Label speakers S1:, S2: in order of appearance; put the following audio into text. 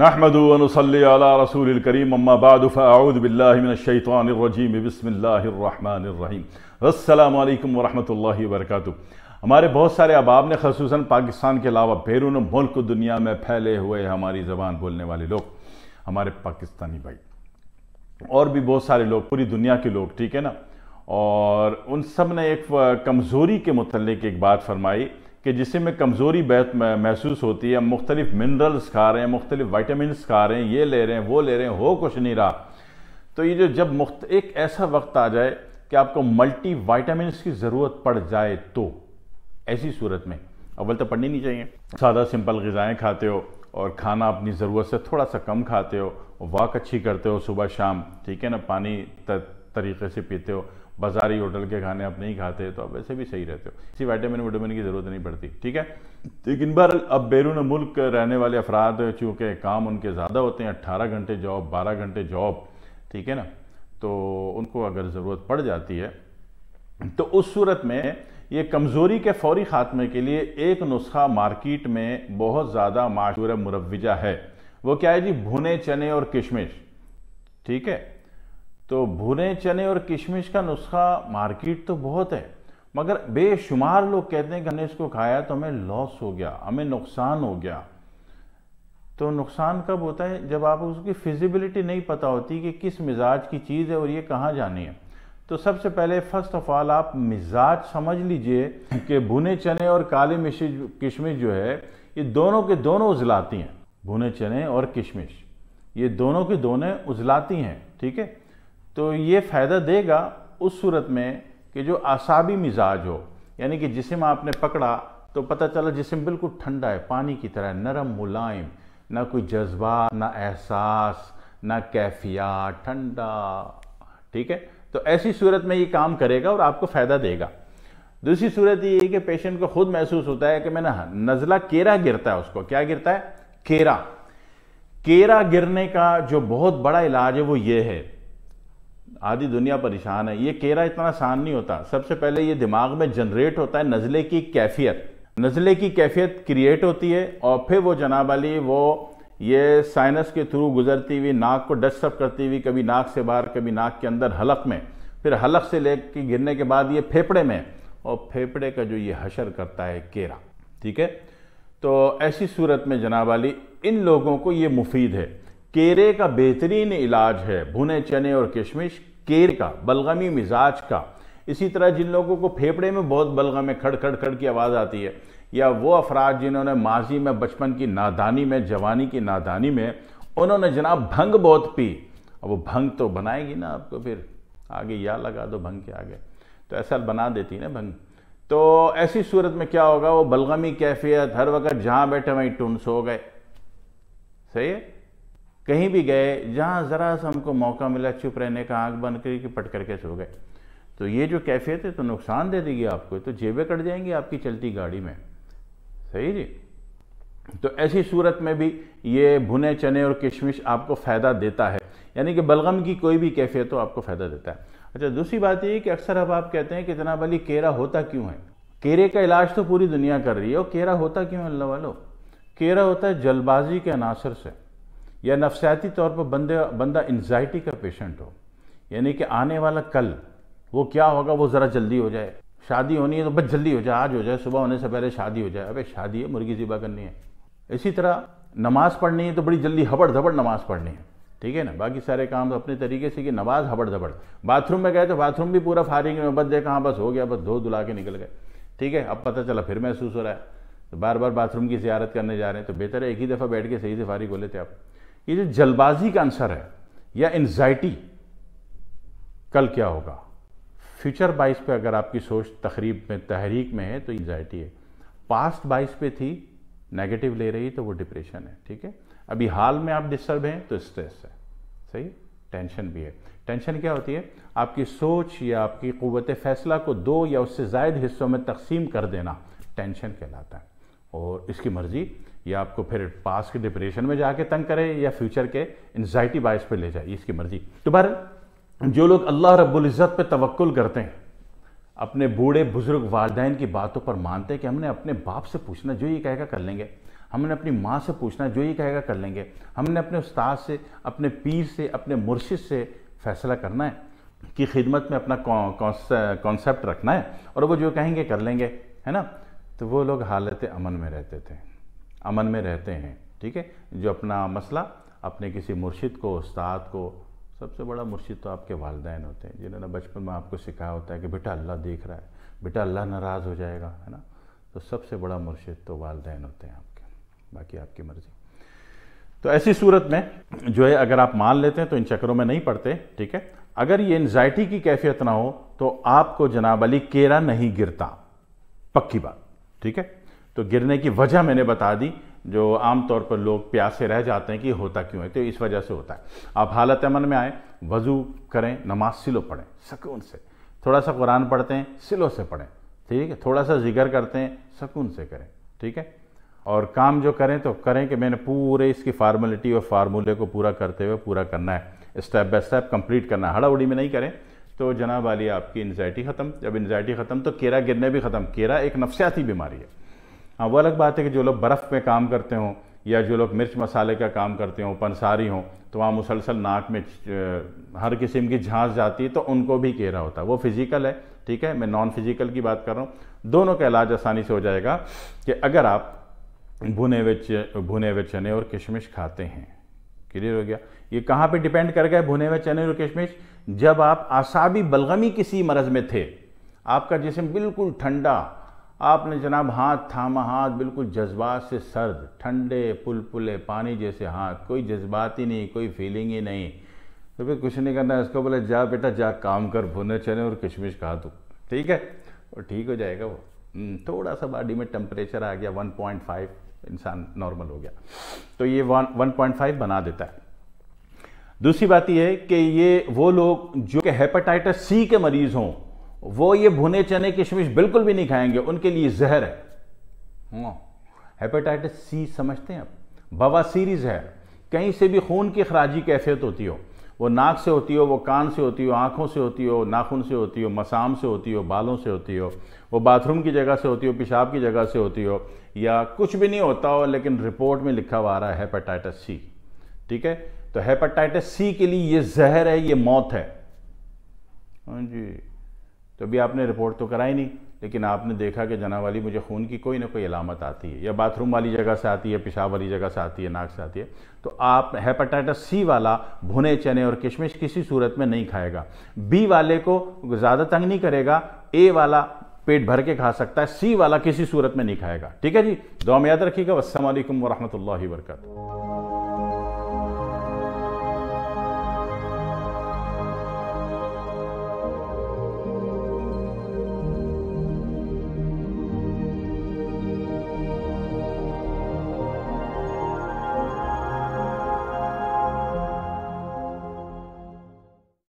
S1: الله रसूल करीम السلام عليكم ورحمه الله वर्क हमारे बहुत सारे अहबाब ने खसूस पाकिस्तान के अलावा बैरून मुल्क दुनिया में फैले हुए हमारी ज़बान बोलने वाले लोग हमारे पाकिस्तानी भाई और भी बहुत सारे लोग पूरी दुनिया के लोग ठीक है ना और उन सब ने एक कमज़ोरी के मतलब एक बात फरमाई कि में कमज़ोरी महसूस होती है मुख्तलिफ मिनरल्स खा रहे हैं मुख्तलिफ वाइटामिन खा रहे हैं ये ले रहे हैं वो ले रहे हैं हो कुछ नहीं रहा तो ये जो जब मुख्त एक ऐसा वक्त आ जाए कि आपको मल्टी वाइटामिन की ज़रूरत पड़ जाए तो ऐसी सूरत में अव्वल तो पढ़नी नहीं चाहिए सादा सिंपल गज़ाएँ खाते हो और खाना अपनी ज़रूरत से थोड़ा सा कम खाते हो वॉक अच्छी करते हो सुबह शाम ठीक है ना पानी तरीके से पीते हो बाजारी होटल के खाने आप नहीं खाते तो आप वैसे भी सही रहते हो इसी वाइटामिन वाइटामिन की ज़रूरत नहीं पड़ती ठीक है लेकिन तो बार अब बैरून मुल्क रहने वाले अफराद चूँकि काम उनके ज़्यादा होते हैं अट्ठारह घंटे जॉब बारह घंटे जॉब ठीक है ना तो उनको अगर ज़रूरत पड़ जाती है तो उस सूरत में ये कमज़ोरी के फौरी ख़ात्मे के लिए एक नुस्खा मार्केट में बहुत ज़्यादा माशूर मुरवजा है वो क्या है जी भुने चने और किशमिश ठीक है तो भुने चने और किशमिश का नुस्खा मार्केट तो बहुत है मगर बेशुमार लोग कहते हैं कि हमने इसको खाया तो हमें लॉस हो गया हमें नुकसान हो गया तो नुकसान कब होता है जब आप उसकी फिजिबिलिटी नहीं पता होती कि किस मिजाज की चीज़ है और ये कहाँ जानी है तो सबसे पहले फ़र्स्ट ऑफ ऑल आप मिजाज समझ लीजिए कि भुने चने और काली मिशी किशमिश जो है ये दोनों के दोनों उजलाती हैं भुने चने और किशमिश ये दोनों के दोनों उजलाती हैं ठीक है तो ये फ़ायदा देगा उस सूरत में कि जो आसाबी मिजाज हो यानी कि जिसम आपने पकड़ा तो पता चला जिसम बिल्कुल ठंडा है पानी की तरह नरम मुलायम ना कोई जज्बा ना एहसास ना कैफिया ठंडा ठीक है तो ऐसी सूरत में ये काम करेगा और आपको फ़ायदा देगा दूसरी सूरत ये है कि पेशेंट को खुद महसूस होता है कि मैंने नज़ला केरा गिरता है उसको क्या गिरता है केरा केरा गिरने का जो बहुत बड़ा इलाज है वो ये है आधी दुनिया परेशान है ये केरा इतना आसान नहीं होता सबसे पहले ये दिमाग में जनरेट होता है नज़ले की कैफियत नज़ले की कैफियत क्रिएट होती है और फिर वो जनाब अली वो ये साइनस के थ्रू गुजरती हुई नाक को डस्टअप करती हुई कभी नाक से बाहर कभी नाक के अंदर हलक में फिर हलक से ले के गिरने के बाद ये फेफड़े में और फेफड़े का जो ये हशर करता है केरा ठीक है तो ऐसी सूरत में जनाब अली इन लोगों को ये मुफीद है केरे का बेहतरीन इलाज है भुने चने और किशमिश केरे का बलगमी मिजाज का इसी तरह जिन लोगों को फेफड़े में बहुत बलगम है खड़ खड़ खड़ की आवाज़ आती है या वो अफराद जिन्होंने माजी में बचपन की नादानी में जवानी की नादानी में उन्होंने जनाब भंग बहुत पी अब वो भंग तो बनाएगी ना आपको फिर आगे या लगा दो भंग के आगे तो ऐसा बना देती है ना भंग तो ऐसी सूरत में क्या होगा वो बलगमी कैफियत हर वक्त जहाँ बैठे वहीं टुनस हो गए सही है कहीं भी गए जहाँ ज़रा सा हमको मौका मिला चुप रहने का आँख बंद करी कि पट करके सो गए तो ये जो कैफियत है तो नुकसान दे देगी आपको तो जेबें कट जाएंगी आपकी चलती गाड़ी में सही जी तो ऐसी सूरत में भी ये भुने चने और किशमिश आपको फ़ायदा देता है यानी कि बलगम की कोई भी कैफियत हो आपको फ़ायदा देता है अच्छा दूसरी बात ये कि अक्सर अब आप कहते हैं कि जनाब अली केरा होता क्यों है केरे का इलाज तो पूरी दुनिया कर रही है और केरा होता क्यों है अल्लाह वालों केरा होता है जल्दबाजी के अनासर से या नफसियाती तौर पर बंदे बंदा इन्जाइटी का पेशेंट हो यानी कि आने वाला कल वो क्या होगा वो ज़रा जल्दी हो जाए शादी होनी है तो बस जल्दी हो जाए आज हो जाए सुबह होने से पहले शादी हो जाए अबे शादी है मुर्गी ज़िबा करनी है इसी तरह नमाज़ पढ़नी है तो बड़ी जल्दी हबड़ धबड़ नमाज़ पढ़नी है ठीक है ना बाकी सारे काम तो अपने तरीके से कि नमाज हबड़ धबड़ बाथरूम में गए तो बाथरूम भी पूरा फारिंग में बस देखा कहाँ बस हो गया बस धो धुला के निकल गए ठीक है अब पता चला फिर महसूस हो रहा है तो बार बार बाथरूम की जियारत करने जा रहे हैं तो बेहतर है एक ही दफ़ा बैठ के सही से फारिग हो लेते आप ये जो जल्दबाजी का आंसर है या एनजाइटी कल क्या होगा फ्यूचर बाइस पे अगर आपकी सोच तकरीब में तहरीक में है तो एनजाइटी है पास्ट बाइस पे थी नेगेटिव ले रही तो वो डिप्रेशन है ठीक है अभी हाल में आप डिस्टर्ब हैं तो स्ट्रेस है सही टेंशन भी है टेंशन क्या होती है आपकी सोच या आपकी क़वत फैसला को दो या उससे जायद हिस्सों में तकसीम कर देना टेंशन कहलाता है और इसकी मर्ज़ी ये आपको फिर पास के डिप्रेशन में जाके तंग करे या फ्यूचर के एनजाइटी बायस पे ले जाए इसकी मर्ज़ी तो बहर जो लोग अल्लाह रब्बुल इज़्ज़त पे तवक्ल करते हैं अपने बूढ़े बुज़ुर्ग वालदेन की बातों पर मानते हैं कि हमने अपने बाप से पूछना जो ये कहेगा कर लेंगे हमने अपनी माँ से पूछना जो ये कहेगा कर लेंगे हमने अपने उस्ताद से अपने पीर से अपने मुर्शिद से फैसला करना है कि खिदमत में अपना कॉन्सेप्ट रखना है और वो जो कहेंगे कर लेंगे है ना तो वो लोग हालत अमन में रहते थे अमन में रहते हैं ठीक है जो अपना मसला अपने किसी मुर्शिद को उस्ताद को सबसे बड़ा मुर्शिद तो आपके वालदेन होते हैं जिन्होंने बचपन में आपको सिखाया होता है कि बेटा अल्लाह देख रहा है बेटा अल्लाह नाराज़ हो जाएगा है ना तो सबसे बड़ा मुर्शिद तो वालदेन होते हैं आपके बाकी आपकी मर्ज़ी तो ऐसी सूरत में जो है अगर आप मान लेते हैं तो इन चक्करों में नहीं पड़ते ठीक है अगर ये एनजाइटी की कैफियत ना हो तो आपको जनाब अली केरा नहीं गिरता पक्की बात ठीक है तो गिरने की वजह मैंने बता दी जो आमतौर पर लोग प्यासे रह जाते हैं कि होता क्यों है तो इस वजह से होता है आप हालत अमन में आए वज़ू करें नमाज सिलो पढ़ें सकून से थोड़ा सा कुरान पढ़ते हैं सिलो से पढ़ें ठीक है थोड़ा सा जिक्र करते हैं सकून से करें ठीक है और काम जो करें तो करें कि मैंने पूरे इसकी फार्मेलिटी और फार्मूले को पूरा करते हुए पूरा करना है स्टेप बाय स्टेप कंप्लीट करना है हड़ाउड़ी में नहीं करें तो जनाब वाली आपकी इन्जाइटी ख़त्म जब इन्जाइटी ख़त्म तो केरा गिरने भी ख़त्म केरा एक नफसियाती बीमारी है हाँ वो अलग बात है कि जो लोग बर्फ़ में काम करते हों या जो लोग मिर्च मसाले का काम करते हों पंसारी हों तो वहाँ मुसलसल नाक में हर किस्म की झांस जाती है तो उनको भी केरा होता है वो फिज़िकल है ठीक है मैं नॉन फिज़िकल की बात कर रहा हूँ दोनों का इलाज आसानी से हो जाएगा कि अगर आप भुने हुए भुने हुए चने और किशमिश खाते हैं क्लियर हो गया ये कहाँ पे डिपेंड कर गए भुने हुए चने और किशमिश जब आप आसाबी बलगमी किसी मरज़ में थे आपका जिसम बिल्कुल ठंडा आपने जनाब हाथ थामा हाथ बिल्कुल जज्बात से सर्द ठंडे पुलपुले पानी जैसे हाथ कोई जज्बात ही नहीं कोई फीलिंग ही नहीं तो फिर कुछ नहीं करना इसको बोले जा बेटा जा काम कर भुने चने और किशमिश खा दो ठीक है और ठीक हो जाएगा वो हम्म, थोड़ा सा बॉडी में टेम्परेचर आ गया 1.5 इंसान नॉर्मल हो गया तो ये वन वन पॉइंट फाइव बना देता है दूसरी बात यह है कि ये वो लोग जो कि हेपेटाइटिस सी के मरीज हों वो ये भुने चने किशमिश बिल्कुल भी नहीं खाएंगे उनके लिए जहर है हेपेटाइटिस सी समझते हैं आप बवासीरी जहर कहीं से भी खून की खराजी कैफियत होती हो वो नाक से होती हो वो कान से होती हो आँखों से होती हो नाखून से होती हो मसाम से होती हो बालों से होती हो वो बाथरूम की जगह से होती हो पेशाब की जगह से होती हो या कुछ भी नहीं होता हो लेकिन रिपोर्ट में लिखा हुआ आ रहा है हेपेटाइटिस सी ठीक है तो हेपेटाइटिस सी के लिए ये जहर है ये मौत है हाँ जी तो अभी आपने रिपोर्ट तो कराई नहीं लेकिन आपने देखा कि जना वाली मुझे खून की कोई ना कोई अलामत आती है या बाथरूम वाली जगह से आती है पेशाब वाली जगह से आती है नाक से आती है तो आप हेपाटाइटिस सी वाला भुने चने और किशमिश किसी सूरत में नहीं खाएगा बी वाले को ज़्यादा तंग नहीं करेगा ए वाला पेट भर के खा सकता है सी वाला किसी सूरत में नहीं खाएगा ठीक है जी दुआ में याद रखिएगा असल वरहमल वर्का